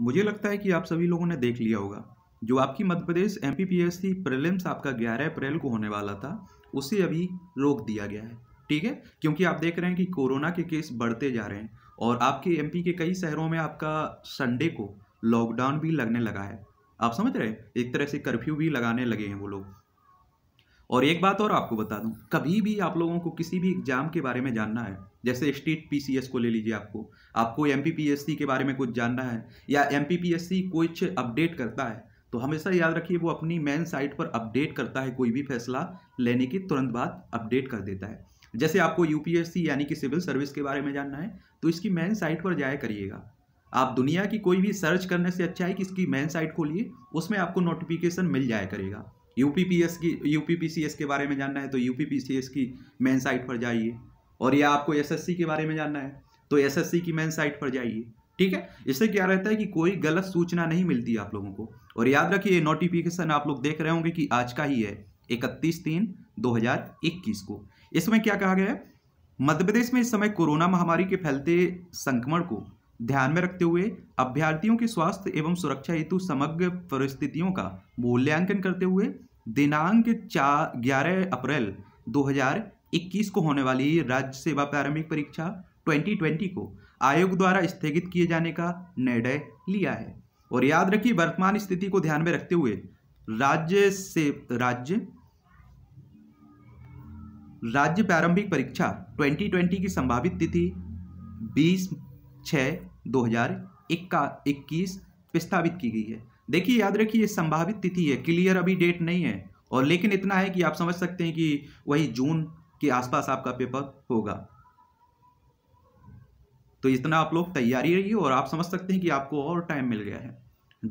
मुझे लगता है कि आप सभी लोगों ने देख लिया होगा जो आपकी Madhya Pradesh M P P prelims आपका ग्यारह अप्रैल को होने वाला था उसे अभी रोक दिया गया है ठीक है क्योंकि आप देख रहे हैं कि कोरोना के केस बढ़ते जा रहे हैं और आपके एमपी के कई शहरों में आपका संडे को लॉकडाउन भी लगने लगा है आप समझ रहे हैं एक तरह से कर्फ्यू भी लगाने लगे हैं वो लोग और एक बात और आपको बता दूं कभी भी आप लोगों को किसी भी एग्ज़ाम के बारे में जानना है जैसे स्टेट पीसीएस को ले लीजिए आपको आपको एम के बारे में कुछ जानना है या एमपीपीएससी कुछ अपडेट करता है तो हमेशा याद रखिए वो अपनी मेन साइट पर अपडेट करता है कोई भी फैसला लेने के तुरंत बाद अपडेट कर देता है जैसे आपको यूपीएससी यानी कि सिविल सर्विस के बारे में जानना है तो इसकी मेन साइट पर जाया करिएगा आप दुनिया की कोई भी सर्च करने से अच्छा है कि इसकी मेन साइट खोलिए उसमें आपको नोटिफिकेशन मिल जाया करेगा यूपीपीएस की यूपीपीसीएस के बारे में जानना है तो यूपीपीसीएस की मेन साइट पर जाइए और या आपको एसएससी के बारे में जानना है तो एसएससी की मेन साइट पर जाइए ठीक है इससे क्या रहता है कि कोई गलत सूचना नहीं मिलती आप लोगों को और याद रखिए ये नोटिफिकेशन आप लोग देख रहे होंगे कि आज का ही है इकतीस तीन इक्कीस को इसमें क्या कहा गया है मध्य प्रदेश में इस समय कोरोना महामारी के फैलते संक्रमण को ध्यान में रखते हुए अभ्यर्थियों के स्वास्थ्य एवं सुरक्षा हेतु समग्र परिस्थितियों का मूल्यांकन करते हुए दिनांक चार ग्यारह अप्रैल 2021 को होने वाली राज्य सेवा प्रारंभिक परीक्षा 2020 को आयोग द्वारा स्थगित किए जाने का निर्णय लिया है और याद रखिए वर्तमान स्थिति को ध्यान में रखते हुए राज्य से राज्य राज्य प्रारंभिक परीक्षा 2020 की संभावित तिथि 20 छः दो हज़ार इक्का इक्कीस प्रस्तावित की गई है देखिए याद रखिए संभावित तिथि है क्लियर अभी डेट नहीं है और लेकिन इतना है कि आप समझ सकते हैं कि वही जून के आसपास आपका पेपर होगा तो इतना आप लोग तैयारी रहिए और आप समझ सकते हैं कि आपको और टाइम मिल गया है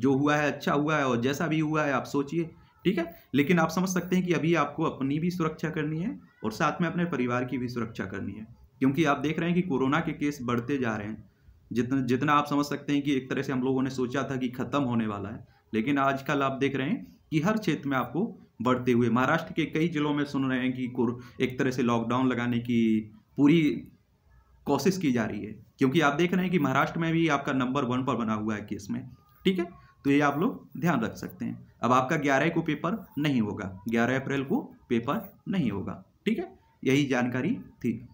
जो हुआ है अच्छा हुआ है और जैसा भी हुआ है आप सोचिए ठीक है लेकिन आप समझ सकते हैं कि अभी आपको अपनी भी सुरक्षा करनी है और साथ में अपने परिवार की भी सुरक्षा करनी है क्योंकि आप देख रहे हैं कि कोरोना के केस बढ़ते जा रहे हैं जितना जितना आप समझ सकते हैं कि एक तरह से हम लोगों ने सोचा था कि खत्म होने वाला है लेकिन आजकल आप देख रहे हैं कि हर क्षेत्र में आपको बढ़ते हुए महाराष्ट्र के कई जिलों में सुन रहे हैं कि एक तरह से लॉकडाउन लगाने की पूरी कोशिश की जा रही है क्योंकि आप देख रहे हैं कि महाराष्ट्र में भी आपका नंबर वन पर बना हुआ है केस में ठीक है तो ये आप लोग ध्यान रख सकते हैं अब आपका ग्यारह को पेपर नहीं होगा ग्यारह अप्रैल को पेपर नहीं होगा ठीक है यही जानकारी थी